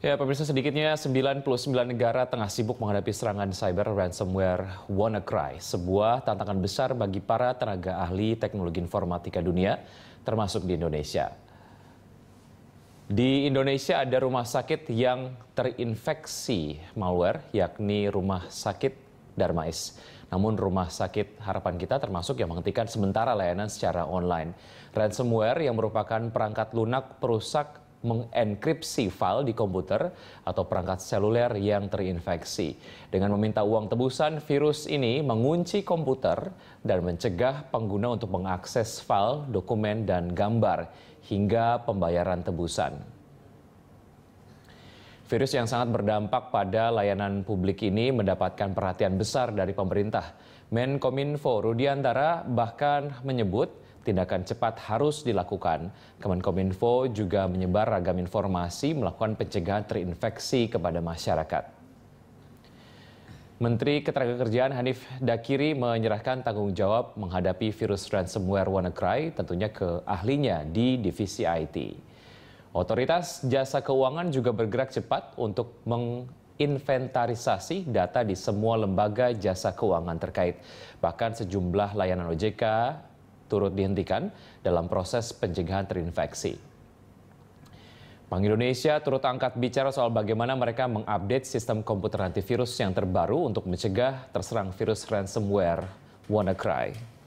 Ya, pemirsa sedikitnya 99 negara tengah sibuk menghadapi serangan cyber ransomware WannaCry, sebuah tantangan besar bagi para tenaga ahli teknologi informatika dunia, termasuk di Indonesia. Di Indonesia ada rumah sakit yang terinfeksi malware, yakni Rumah Sakit Darmais. Namun rumah sakit harapan kita termasuk yang menghentikan sementara layanan secara online. Ransomware yang merupakan perangkat lunak perusak mengenkripsi file di komputer atau perangkat seluler yang terinfeksi. Dengan meminta uang tebusan, virus ini mengunci komputer dan mencegah pengguna untuk mengakses file, dokumen, dan gambar hingga pembayaran tebusan. Virus yang sangat berdampak pada layanan publik ini mendapatkan perhatian besar dari pemerintah. Menkominfo Rudiantara bahkan menyebut Tindakan cepat harus dilakukan. Kemenkominfo juga menyebar ragam informasi melakukan pencegahan terinfeksi kepada masyarakat. Menteri Ketenagakerjaan Hanif Dakiri menyerahkan tanggung jawab menghadapi virus ransomware WannaCry tentunya ke ahlinya di divisi IT. Otoritas jasa keuangan juga bergerak cepat untuk menginventarisasi data di semua lembaga jasa keuangan terkait. Bahkan sejumlah layanan OJK turut dihentikan dalam proses pencegahan terinfeksi. Bank Indonesia turut angkat bicara soal bagaimana mereka mengupdate sistem komputer antivirus yang terbaru untuk mencegah terserang virus ransomware WannaCry.